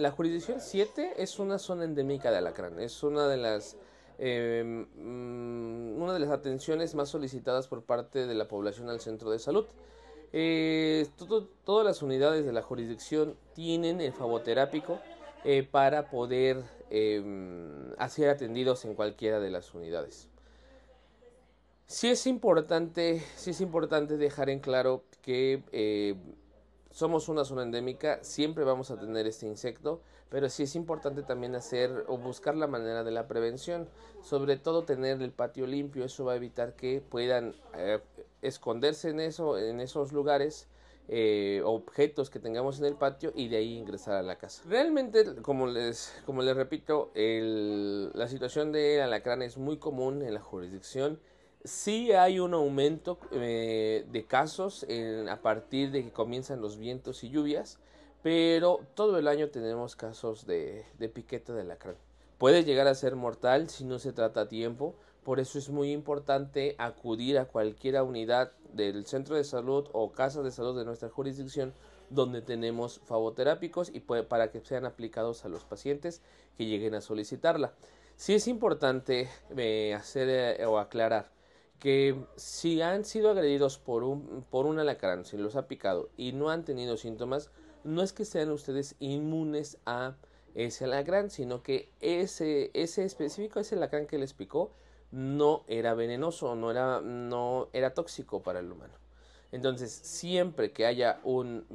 La jurisdicción 7 es una zona endémica de Alacrán, es una de las em, mm, una de las atenciones más solicitadas por parte de la población al centro de salud. Eh, todas las unidades de la jurisdicción tienen el favoterápico eh, para poder em, hacer atendidos en cualquiera de las unidades. Sí es importante, sí es importante dejar en claro que eh, somos una zona endémica, siempre vamos a tener este insecto, pero sí es importante también hacer o buscar la manera de la prevención, sobre todo tener el patio limpio, eso va a evitar que puedan eh, esconderse en eso, en esos lugares. Eh, objetos que tengamos en el patio y de ahí ingresar a la casa. Realmente, como les, como les repito, la situación de alacrán es muy común en la jurisdicción Sí hay un aumento eh, de casos a partir de que comienzan los vientos y lluvias, pero todo el año tenemos casos de, de de lacrán. Puede llegar a ser mortal si no se trata a tiempo, por eso es muy importante acudir a cualquier unidad del centro de salud o casa de salud de nuestra jurisdicción donde tenemos favoterápicos y para que sean aplicados a los pacientes que lleguen a solicitarla. Sí es importante eh, hacer eh, o aclarar que si han sido agredidos por un, por un alacrán, si los ha picado y no han tenido síntomas, no es que sean ustedes inmunes a ese alacrán, sino que ese, ese específico, ese alacrán que les picó, no era venenoso, no era, no era tóxico para el humano. Entonces, siempre que haya un,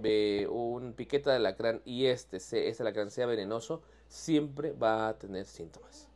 un piquete de alacrán y este, ese alacrán sea venenoso, siempre va a tener síntomas.